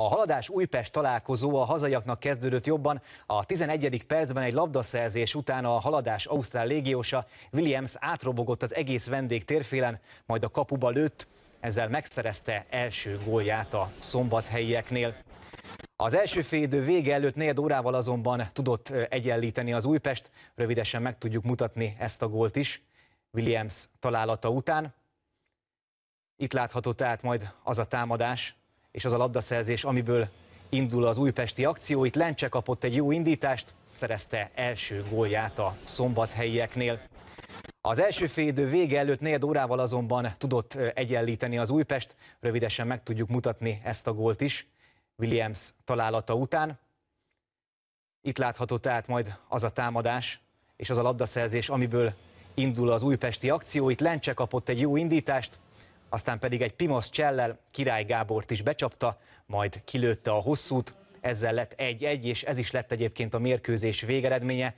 A haladás Újpest találkozó a hazaiaknak kezdődött jobban. A 11. percben egy labdaszerzés után a haladás Ausztrál légiósa Williams átrobogott az egész vendég térfélen, majd a kapuba lőtt, ezzel megszerezte első gólját a szombathelyieknél. Az első félidő vége előtt négy órával azonban tudott egyenlíteni az Újpest, rövidesen meg tudjuk mutatni ezt a gólt is Williams találata után. Itt látható tehát majd az a támadás, és az a labdaszerzés, amiből indul az újpesti akció. Itt Lencse kapott egy jó indítást, szerezte első gólját a szombathelyieknél. Az első félidő vége előtt négy órával azonban tudott egyenlíteni az Újpest. Rövidesen meg tudjuk mutatni ezt a gólt is Williams találata után. Itt látható tehát majd az a támadás és az a labdaszerzés, amiből indul az újpesti akció. Itt Lencse kapott egy jó indítást, aztán pedig egy Pimos Csellel Király Gábort is becsapta, majd kilőtte a hosszút, ezzel lett 1-1, és ez is lett egyébként a mérkőzés végeredménye.